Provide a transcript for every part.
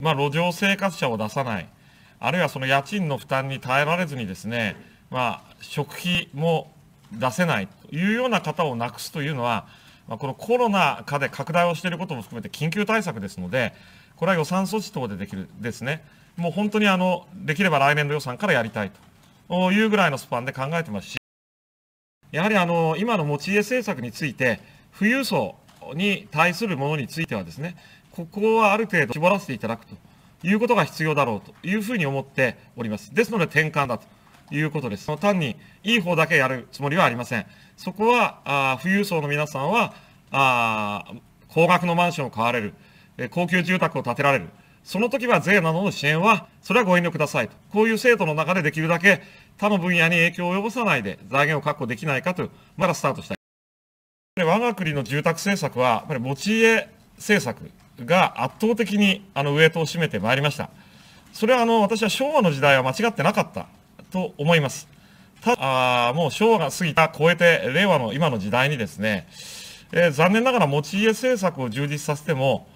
まあ、路上生活者を出さない、あるいはその家賃の負担に耐えられずにですね、まあ、食費も出せないというような方をなくすというのは、まあ、このコロナ禍で拡大をしていることも含めて緊急対策ですので、これは予算措置等でできるですね、もう本当にあのできれば来年度予算からやりたいというぐらいのスパンで考えてますし、やはりあの今の持ち家政策について、富裕層に対するものについてはですね、ここはある程度絞らせていただくということが必要だろうというふうに思っております。ですので転換だということです。その単にいい方だけやるつもりはありません。そこは、あ富裕層の皆さんはあ、高額のマンションを買われる、え高級住宅を建てられる、その時は税などの支援は、それはご遠慮くださいと。こういう制度の中でできるだけ他の分野に影響を及ぼさないで財源を確保できないかとまだスタートしたい。我が国の住宅政策は、やっぱり持ち家政策が圧倒的にあのウエイトを占めてまいりました。それはあの私は昭和の時代は間違ってなかったと思います。ただ、もう昭和が過ぎた、超えて令和の今の時代にですね、えー、残念ながら持ち家政策を充実させても、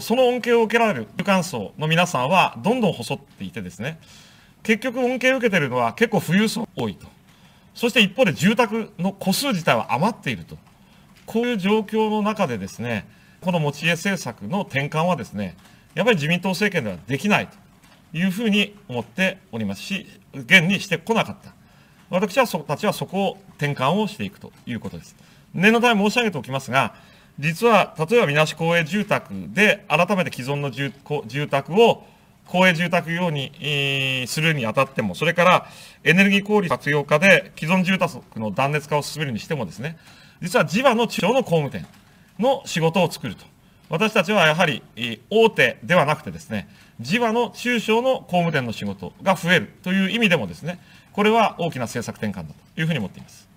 その恩恵を受けられる中間層の皆さんはどんどん細っていてですね、結局恩恵を受けているのは結構富裕層多いと。そして一方で住宅の戸数自体は余っていると。こういう状況の中でですね、この持ち家政策の転換はですね、やっぱり自民党政権ではできないというふうに思っておりますし、現にしてこなかった。私はそ、たちはそこを転換をしていくということです。念のため申し上げておきますが、実は、例えばみなし公営住宅で改めて既存の住住宅を公営住宅用にするにあたっても、それからエネルギー効率活用化で既存住宅の断熱化を進めるにしてもですね、実は地場の地方の工務店、の仕事を作ると。私たちはやはり大手ではなくてですね、地場の中小の工務店の仕事が増えるという意味でもですね、これは大きな政策転換だというふうに思っています。